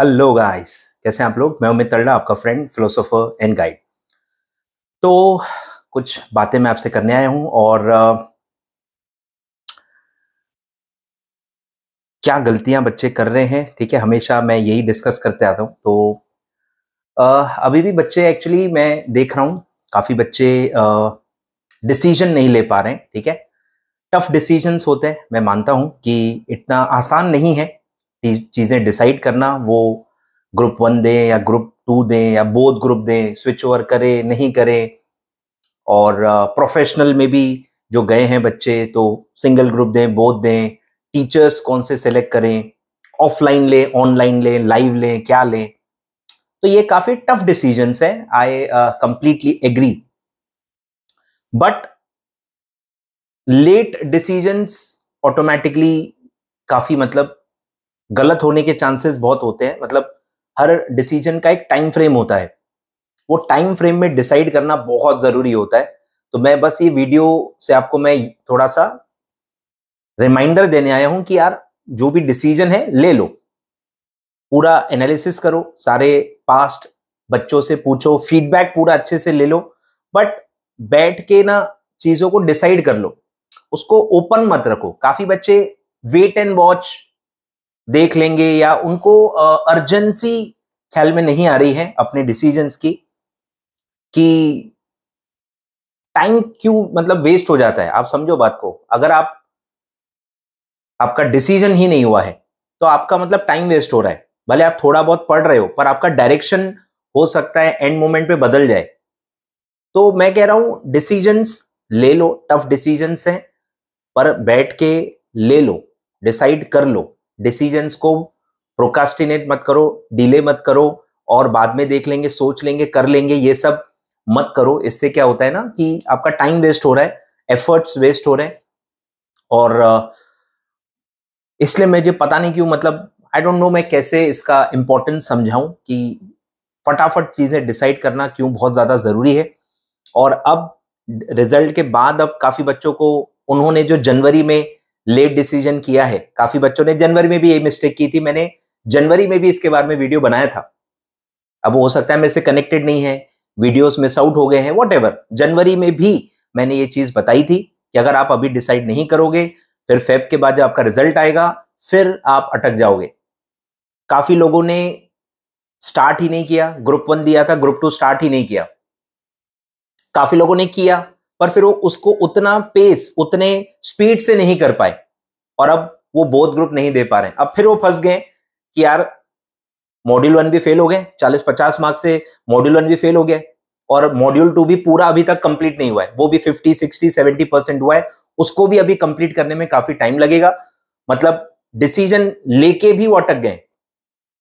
hello guys कैसे हैं आप लोग मैं उमित तल्डा आपका फ्रेंड फिलोसोफर एंड गाइड तो कुछ बातें मैं आपसे करने आया हूं और आ, क्या गलतियां बच्चे कर रहे हैं ठीक है हमेशा मैं यही डिस्कस करते आता हूं तो आ, अभी भी बच्चे एक्चुअली मैं देख रहा हूं काफी बच्चे डिसीजन नहीं ले पा रहे हैं ठीक है टफ डिसीजंस होते हैं मैं मानता हूं कि इतना आसान नहीं है चीज़ें डिसाइड करना वो ग्रुप वन दें या ग्रुप टू दें या बोध ग्रुप दें स्विच ओवर करें नहीं करें और प्रोफेशनल में भी जो गए हैं बच्चे तो सिंगल ग्रुप दें बोध दें टीचर्स कौन से सेलेक्ट करें ऑफलाइन लें ऑनलाइन लें लाइव लें क्या लें तो ये काफ़ी टफ डिसीजंस है I completely agree but late decisions automatically काफ़ी मतलब गलत होने के चांसेस बहुत होते हैं मतलब हर डिसीजन का एक टाइम फ्रेम होता है वो टाइम फ्रेम में डिसाइड करना बहुत ज़रूरी होता है तो मैं बस ये वीडियो से आपको मैं थोड़ा सा रिमाइंडर देने आया हूं कि यार जो भी डिसीजन है ले लो पूरा एनालिसिस करो सारे पास्ट बच्चों से पूछो फीडबैक पूरा अच्छे से ले लो बट बैठ के ना चीज़ों को डिसाइड कर लो उसको ओपन मत रखो काफ़ी बच्चे वेट एंड वॉच देख लेंगे या उनको अर्जेंसी ख्याल में नहीं आ रही है अपने डिसीजंस की कि टाइम क्यों मतलब वेस्ट हो जाता है आप समझो बात को अगर आप आपका डिसीजन ही नहीं हुआ है तो आपका मतलब टाइम वेस्ट हो रहा है भले आप थोड़ा बहुत पढ़ रहे हो पर आपका डायरेक्शन हो सकता है एंड मोमेंट पे बदल जाए तो मैं कह रहा हूं डिसीजंस ले लो टफ डिसीजंस हैं पर बैठ के ले लो डिसाइड कर लो डिसीजंस को प्रोकास्टिनेट मत करो डिले मत करो और बाद में देख लेंगे सोच लेंगे कर लेंगे ये सब मत करो इससे क्या होता है ना कि आपका टाइम वेस्ट हो रहा है एफर्ट्स वेस्ट हो रहे हैं और इसलिए मुझे पता नहीं क्यों मतलब आई डोंट नो मैं कैसे इसका इंपॉर्टेंस समझाऊं कि फटाफट चीज़ें डिसाइड करना क्यों बहुत ज़्यादा ज़रूरी है और अब रिजल्ट के बाद अब काफ़ी बच्चों को उन्होंने जो जनवरी में लेट डिसीजन किया है काफी बच्चों ने जनवरी में भी यही मिस्टेक की थी मैंने जनवरी में भी इसके बारे में वीडियो बनाया था अब हो सकता है मेरे से कनेक्टेड नहीं है वीडियोस मिस आउट हो गए हैं वॉट जनवरी में भी मैंने ये चीज बताई थी कि अगर आप अभी डिसाइड नहीं करोगे फिर फेब के बाद जब आपका रिजल्ट आएगा फिर आप अटक जाओगे काफी लोगों ने स्टार्ट ही नहीं किया ग्रुप वन दिया था ग्रुप टू स्टार्ट ही नहीं किया काफी लोगों ने किया पर फिर वो उसको उतना पेस उतने स्पीड से नहीं कर पाए और अब वो बोध ग्रुप नहीं दे पा रहे अब फिर वो फंस गए कि यार मॉड्यूल वन भी फेल हो गए चालीस पचास मार्क्स से मॉड्यूल वन भी फेल हो गया और मॉड्यूल टू भी पूरा अभी तक कंप्लीट नहीं हुआ है वो भी फिफ्टी सिक्सटी सेवेंटी परसेंट हुआ है उसको भी अभी कंप्लीट करने में काफी टाइम लगेगा मतलब डिसीजन लेके भी वो अटक गए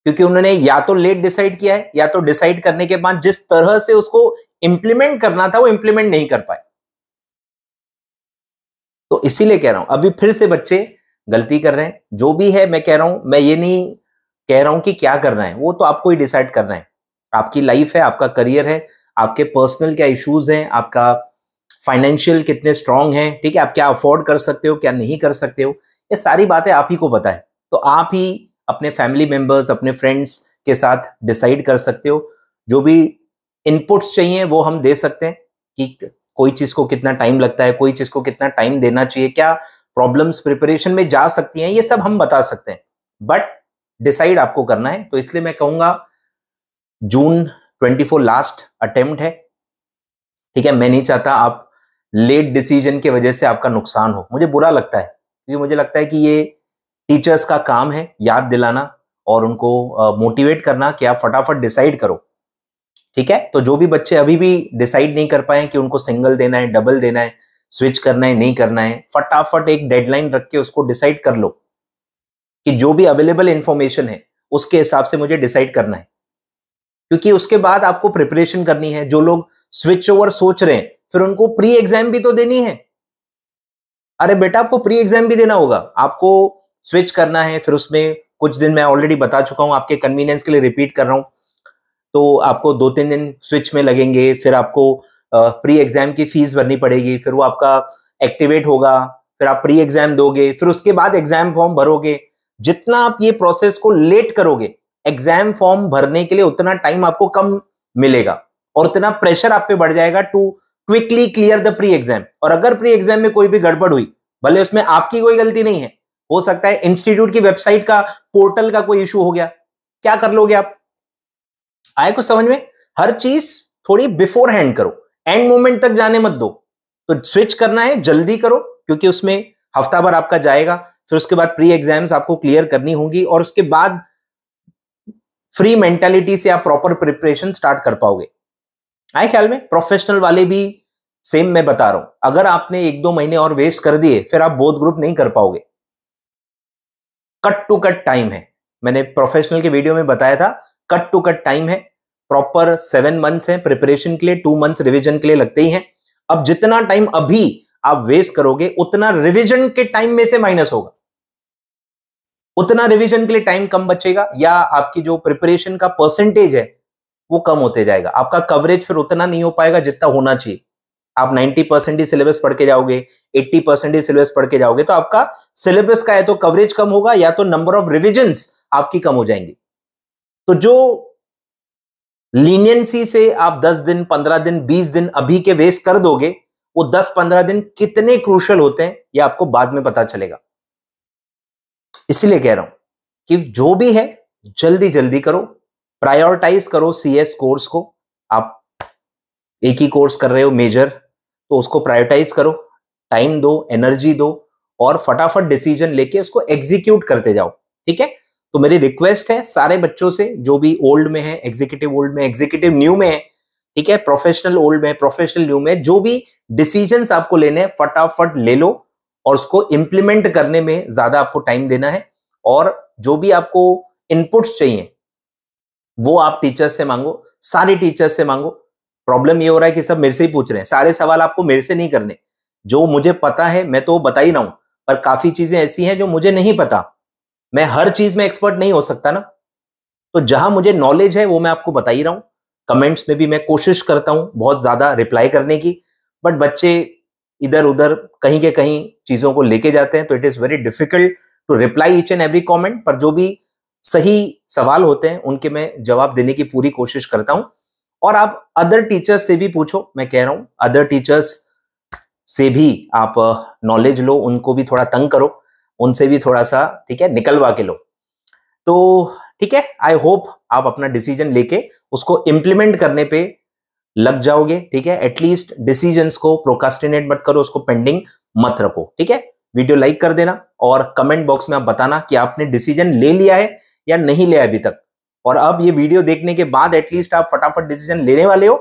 क्योंकि उन्होंने या तो लेट डिसाइड किया है या तो डिसाइड करने के बाद जिस तरह से उसको इंप्लीमेंट करना था वो इंप्लीमेंट नहीं कर पाए तो इसीलिए कह रहा हूं अभी फिर से बच्चे गलती कर रहे हैं जो भी है मैं कह रहा हूं मैं ये नहीं कह रहा हूं कि क्या करना है वो तो आपको ही डिसाइड करना है आपकी लाइफ है आपका करियर है आपके पर्सनल क्या इश्यूज हैं आपका फाइनेंशियल कितने स्ट्रांग हैं ठीक है आप क्या अफोर्ड कर सकते हो क्या नहीं कर सकते हो ये सारी बातें आप ही को पता है तो आप ही अपने फैमिली मेंबर्स अपने फ्रेंड्स के साथ डिसाइड कर सकते हो जो भी इनपुट्स चाहिए वो हम दे सकते हैं कि कोई चीज को कितना टाइम लगता है कोई चीज को कितना टाइम देना चाहिए क्या प्रॉब्लम्स प्रिपरेशन में जा सकती हैं ये सब हम बता सकते हैं बट डिसाइड आपको करना है तो इसलिए मैं कहूंगा जून 24 लास्ट अटेम्प्ट है ठीक है मैं नहीं चाहता आप लेट डिसीजन की वजह से आपका नुकसान हो मुझे बुरा लगता है क्योंकि मुझे लगता है कि ये टीचर्स का काम है याद दिलाना और उनको मोटिवेट करना कि आप फटाफट डिसाइड करो ठीक है तो जो भी बच्चे अभी भी डिसाइड नहीं कर पाए कि उनको सिंगल देना है डबल देना है स्विच करना है नहीं करना है फटाफट एक डेडलाइन रख के उसको डिसाइड कर लो कि जो भी अवेलेबल इंफॉर्मेशन है उसके हिसाब से मुझे डिसाइड करना है क्योंकि उसके बाद आपको प्रिपरेशन करनी है जो लोग स्विच ओवर सोच रहे हैं फिर उनको प्री एग्जाम भी तो देनी है अरे बेटा आपको प्री एग्जाम भी देना होगा आपको स्विच करना है फिर उसमें कुछ दिन मैं ऑलरेडी बता चुका हूं आपके कन्वीनियंस के लिए रिपीट कर रहा हूं तो आपको दो तीन दिन स्विच में लगेंगे फिर आपको प्री एग्जाम की फीस भरनी पड़ेगी फिर वो आपका एक्टिवेट होगा फिर आप प्री एग्जाम दोगे फिर उसके बाद एग्जाम फॉर्म भरोगे जितना आप ये प्रोसेस को लेट करोगे एग्जाम फॉर्म भरने के लिए उतना टाइम आपको कम मिलेगा और उतना प्रेशर आप पे बढ़ जाएगा to quickly clear the pre exam और अगर प्री एग्जाम में कोई भी गड़बड़ हुई भले उसमें आपकी कोई गलती नहीं है हो सकता है इंस्टीट्यूट की वेबसाइट का पोर्टल का कोई इशू हो गया क्या कर लोगे आप आए कुछ समझ में हर चीज थोड़ी बिफोर हैंड करो एंड मोमेंट तक जाने मत दो तो स्विच करना है जल्दी करो क्योंकि उसमें हफ्ता भर आपका जाएगा फिर उसके बाद प्री एग्जाम्स आपको क्लियर करनी होगी और उसके बाद फ्री मेंटेलिटी से आप प्रॉपर प्रिपरेशन स्टार्ट कर पाओगे आए ख्याल में प्रोफेशनल वाले भी सेम मैं बता रहा हूं अगर आपने एक दो महीने और वेस्ट कर दिए फिर आप बोध ग्रुप नहीं कर पाओगे कट टू कट टाइम है मैंने प्रोफेशनल के वीडियो में बताया था कट टू कट टाइम है प्रॉपर सेवन मंथ्स है प्रिपरेशन के लिए टू मंथ रिविजन के लिए लगते ही है अब जितना टाइम अभी आप वेस्ट करोगे उतना रिविजन के टाइम में से माइनस होगा उतना रिवीजन के लिए टाइम कम बचेगा या आपकी जो प्रिपरेशन का परसेंटेज है वो कम होते जाएगा आपका कवरेज फिर उतना नहीं हो पाएगा जितना होना चाहिए आप 90 परसेंट ही सिलेबस पढ़ के जाओगे 80 परसेंट ही सिलेबस पढ़ के जाओगे तो आपका सिलेबस का है तो कवरेज कम होगा या तो नंबर ऑफ रिविजन आपकी कम हो जाएंगी तो जो लीनियंसी से आप 10 दिन 15 दिन 20 दिन अभी के वेस्ट कर दोगे वो 10-15 दिन कितने क्रूशल होते हैं ये आपको बाद में पता चलेगा इसलिए कह रहा हूं कि जो भी है जल्दी जल्दी करो प्रायोरिटाइज करो सीएस कोर्स को आप एक ही कोर्स कर रहे हो मेजर तो उसको प्रायोरिटाइज करो टाइम दो एनर्जी दो और फटाफट डिसीजन लेके उसको एग्जीक्यूट करते जाओ ठीक है तो मेरी रिक्वेस्ट है सारे बच्चों से जो भी ओल्ड में है एग्जीक्यूटिव ओल्ड में एग्जीक्यूटिव न्यू में है ठीक है प्रोफेशनल ओल्ड में प्रोफेशनल न्यू में जो भी डिसीजन आपको लेने हैं फटाफट ले लो और उसको इंप्लीमेंट करने में ज्यादा आपको टाइम देना है और जो भी आपको इनपुट्स चाहिए वो आप टीचर्स से मांगो सारे टीचर्स से मांगो प्रॉब्लम ये हो रहा है कि सब मेरे से ही पूछ रहे हैं सारे सवाल आपको मेरे से नहीं करने जो मुझे पता है मैं तो बता ही रहा हूं पर काफी चीजें ऐसी हैं जो मुझे नहीं पता मैं हर चीज में एक्सपर्ट नहीं हो सकता ना तो जहां मुझे नॉलेज है वो मैं आपको बता ही रहा हूं कमेंट्स में भी मैं कोशिश करता हूं बहुत ज्यादा रिप्लाई करने की बट बच्चे इधर उधर कहीं के कहीं चीजों को लेके जाते हैं तो it is very difficult to reply each and every comment पर जो भी सही सवाल होते हैं उनके मैं जवाब देने की पूरी कोशिश करता हूं और आप अदर टीचर्स से भी पूछो मैं कह रहा हूं अदर टीचर्स से भी आप नॉलेज लो उनको भी थोड़ा तंग करो उनसे भी थोड़ा सा ठीक है निकलवा के लो तो ठीक है आई होप आप अपना डिसीजन लेके उसको इम्प्लीमेंट करने पे लग जाओगे ठीक है एटलीस्ट डिसीजन को प्रोकास्टिनेट मत करो उसको पेंडिंग मत रखो ठीक है वीडियो लाइक कर देना और कमेंट बॉक्स में आप बताना कि आपने डिसीजन ले लिया है या नहीं लिया अभी तक और अब ये वीडियो देखने के बाद एटलीस्ट आप फटाफट डिसीजन लेने वाले हो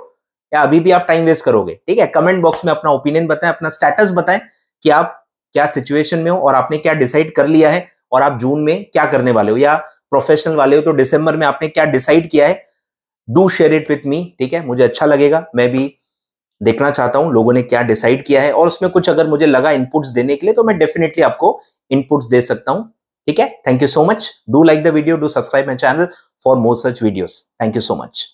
या अभी भी आप टाइम वेस्ट करोगे ठीक है कमेंट बॉक्स में अपना ओपिनियन बताएं अपना स्टेटस बताएं कि आप क्या सिचुएशन में हो और आपने क्या डिसाइड कर लिया है और आप जून में क्या करने वाले हो या प्रोफेशनल वाले हो तो दिसंबर में आपने क्या डिसाइड किया है do share it with me ठीक है मुझे अच्छा लगेगा मैं भी देखना चाहता हूं लोगों ने क्या डिसाइड किया है और उसमें कुछ अगर मुझे लगा इनपुट्स देने के लिए तो मैं डेफिनेटली आपको इनपुट्स दे सकता हूं ठीक है thank you so much do like the video do subscribe my channel for more such videos thank you so much